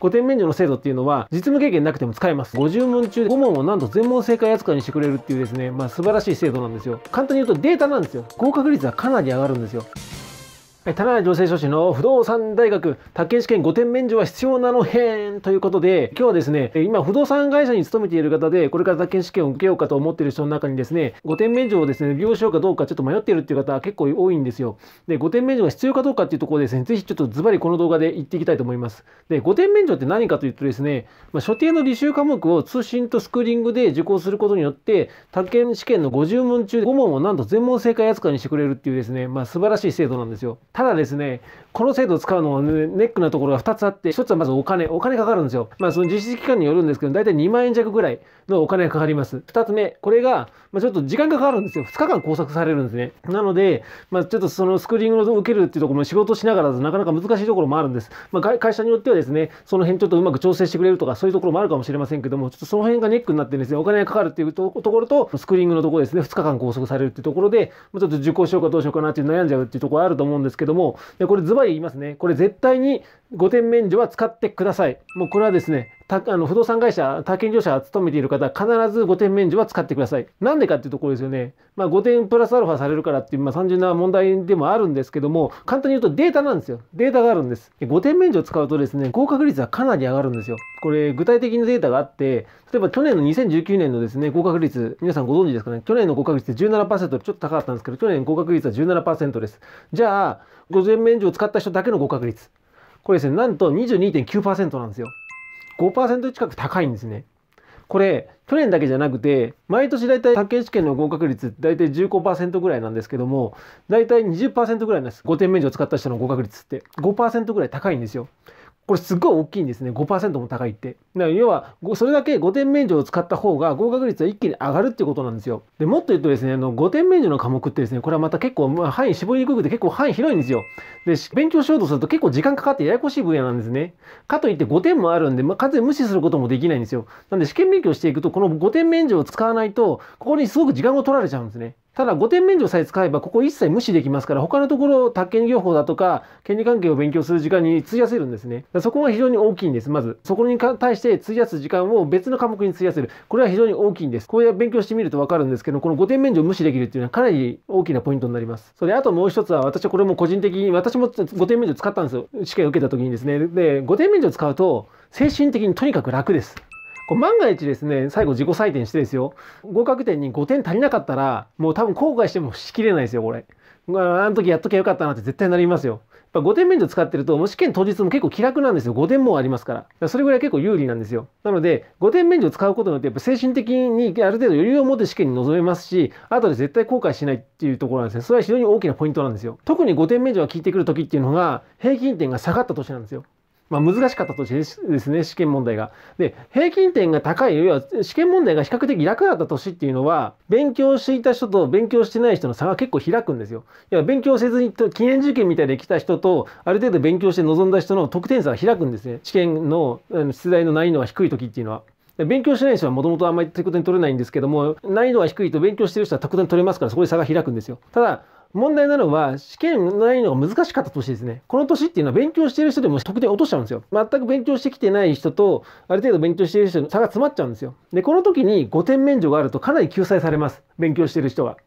古典免除の制度っていうのは、実務経験なくても使えます。50問中5問をなんと全問正解扱いにしてくれるっていうですね、まあ素晴らしい制度なんですよ。簡単に言うとデータなんですよ。合格率はかなり上がるんですよ。田中女性書士の不動産大学宅建試験5点免除は必要なのんということで今日はですね今不動産会社に勤めている方でこれから宅建試験を受けようかと思っている人の中にですね5点免除をですね利用しようかどうかちょっと迷っているっていう方結構多いんですよで5点免除が必要かどうかっていうところですねぜひちょっとズバリこの動画で言っていきたいと思いますで5点免除って何かというとですね、まあ、所定の履修科目を通信とスクーリングで受講することによって宅建試験の50問中5問をなんと全問正解扱いにしてくれるっていうですねまあ素晴らしい制度なんですよただですね、この制度を使うのは、ネックなところが2つあって、1つはまずお金、お金かかるんですよ。まあ、その実施期間によるんですけど、だいたい2万円弱ぐらいのお金がかかります。2つ目、これが、まあ、ちょっと時間がかかるんですよ。2日間拘束されるんですね。なので、まあ、ちょっとそのスクリーニングを受けるっていうところも仕事しながらなかなか難しいところもあるんです。まあ、会社によってはですね、その辺ちょっとうまく調整してくれるとか、そういうところもあるかもしれませんけども、ちょっとその辺がネックになってですね、お金がかかるっていうところと、スクリーニングのところですね、2日間拘束されるっていうところで、まあ、ちょっと受講しようかどうしようかなって悩んじゃうっていうところあると思うんですけどけども、これズバリ言いますね。これ絶対に5点免除は使ってください。もうこれはですね、たあの不動産会社、他健業者勤めている方必ず5点免除は使ってください。なんでかっていうところですよね。まあ、5点プラスアルファされるからっていう、まあ、単純な問題でもあるんですけども、簡単に言うとデータなんですよ。データがあるんです。5点免除を使うとですね、合格率はかなり上がるんですよ。これ、具体的なデータがあって、例えば去年の2019年のですね、合格率、皆さんご存知ですかね、去年の合格率って17%、ちょっと高かったんですけど、去年合格率は17%です。じゃあ、5点免除を使った人だけの合格率。これですね、なんと22.9%なんですよ。5%近く高いんですね。これ去年だけじゃなくて毎年大体宅建試験の合格率大体15%ぐらいなんですけども大体20%ぐらいなんです5点免除を使った人の合格率って5%ぐらい高いんですよ。これすごい大きいんですね。5%も高いって。だから要は、それだけ5点免除を使った方が合格率は一気に上がるっていうことなんですよ。で、もっと言うとですね、あの5点免除の科目ってですね、これはまた結構、まあ、範囲絞りにくくて結構範囲広いんですよ。で、勉強しようとすると結構時間かかってややこしい分野なんですね。かといって5点もあるんで、まあ、完全に無視することもできないんですよ。なんで試験勉強していくと、この5点免除を使わないと、ここにすごく時間を取られちゃうんですね。ただ5点免除さえ使えばここ一切無視できますから他のところ宅建業法だとか権利関係を勉強する時間に費やせるんですねそこが非常に大きいんですまずそこに対して費やす時間を別の科目に費やせるこれは非常に大きいんですこれは勉強してみると分かるんですけどこの5点免除を無視できるっていうのはかなり大きなポイントになりますそれあともう一つは私はこれも個人的に私も5点免除使ったんですよ試験受けた時にですねで5点免除使うと精神的にとにかく楽ですこれ万が一ですね、最後自己採点してですよ、合格点に5点足りなかったら、もう多分後悔してもしきれないですよ、これ。あの時やっときゃよかったなって絶対なりますよ。やっぱ5点免除使ってると、もう試験当日も結構気楽なんですよ。5点もありますから。それぐらい結構有利なんですよ。なので、5点免除使うことによって、やっぱ精神的にある程度余裕を持って試験に臨めますし、後で絶対後悔しないっていうところなんですね。それは非常に大きなポイントなんですよ。特に5点免除が効いてくる時っていうのが、平均点が下がった年なんですよ。まあ、難しかったとしてですね試験問題が。で平均点が高い要は試験問題が比較的楽だった年っていうのは勉強していた人と勉強してない人の差が結構開くんですよ。いや勉強せずに記念受験みたいで来た人とある程度勉強して臨んだ人の得点差が開くんですね試験の出題の難易度が低い時っていうのは。勉強しない人はもともとあんまり得点に取れないんですけども難易度が低いと勉強してる人は特段取れますからそこで差が開くんですよ。ただ問題なのは試験いのが難しかった年ですね。この年っていうのは勉強してる人でも得点落としちゃうんですよ。全く勉強してきてない人とある程度勉強してる人の差が詰まっちゃうんですよ。で、この時に5点免除があるとかなり救済されます。勉強してる人は。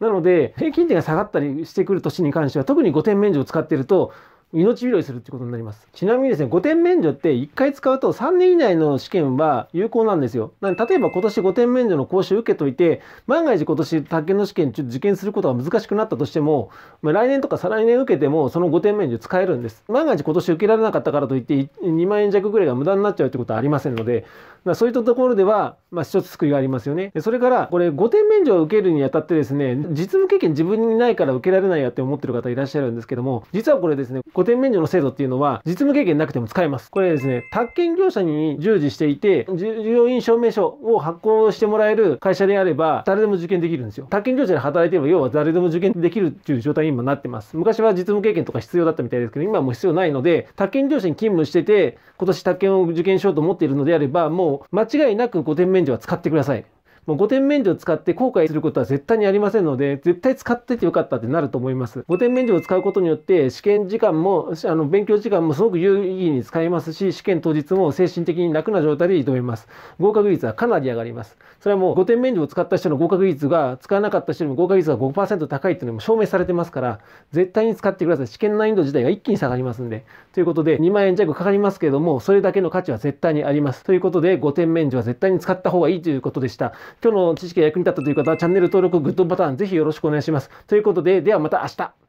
なので平均点が下がったりしてくる年に関しては特に5点免除を使ってると命拾いするってことになります。ちなみにですね、5点免除って1回使うと3年以内の試験は有効なんですよ。なんで例えば今年5点免除の講習受けといて、万が一今年宅建の試験ちょっと受験することが難しくなったとしても、まあ、来年とか再来年受けてもその5点免除使えるんです。万が一今年受けられなかったからといって2万円弱ぐらいが無駄になっちゃうってことはありませんので、まあ、そういったところでは、まあ、一つ救いがありますよね。それから、これ、5点免除を受けるにあたってですね、実務経験自分にないから受けられないやって思ってる方いらっしゃるんですけども、実はこれですね、5点免除の制度っていうのは、実務経験なくても使えます。これですね、宅建業者に従事していて、従業員証明書を発行してもらえる会社であれば、誰でも受験できるんですよ。宅建業者で働いてれば、要は誰でも受験できるっていう状態に今なってます。昔は実務経験とか必要だったみたいですけど、今も必要ないので、宅建業者に勤務してて、今年宅建を受験しようと思っているのであれば、もう間違いなく5点免除は使ってください。もう5点免除を使って後悔することは絶対にありませんので、絶対使っててよかったってなると思います。5点免除を使うことによって、試験時間も、あの、勉強時間もすごく有意義に使えますし、試験当日も精神的に楽な状態で挑めます。合格率はかなり上がります。それはもう5点免除を使った人の合格率が、使わなかった人のも合格率が5%高いっていうのも証明されてますから、絶対に使ってください。試験難易度自体が一気に下がりますんで。ということで、2万円弱かかりますけれども、それだけの価値は絶対にあります。ということで、5点免除は絶対に使った方がいいということでした。今日の知識が役に立ったという方はチャンネル登録、グッドボタンぜひよろしくお願いします。ということで、ではまた明日。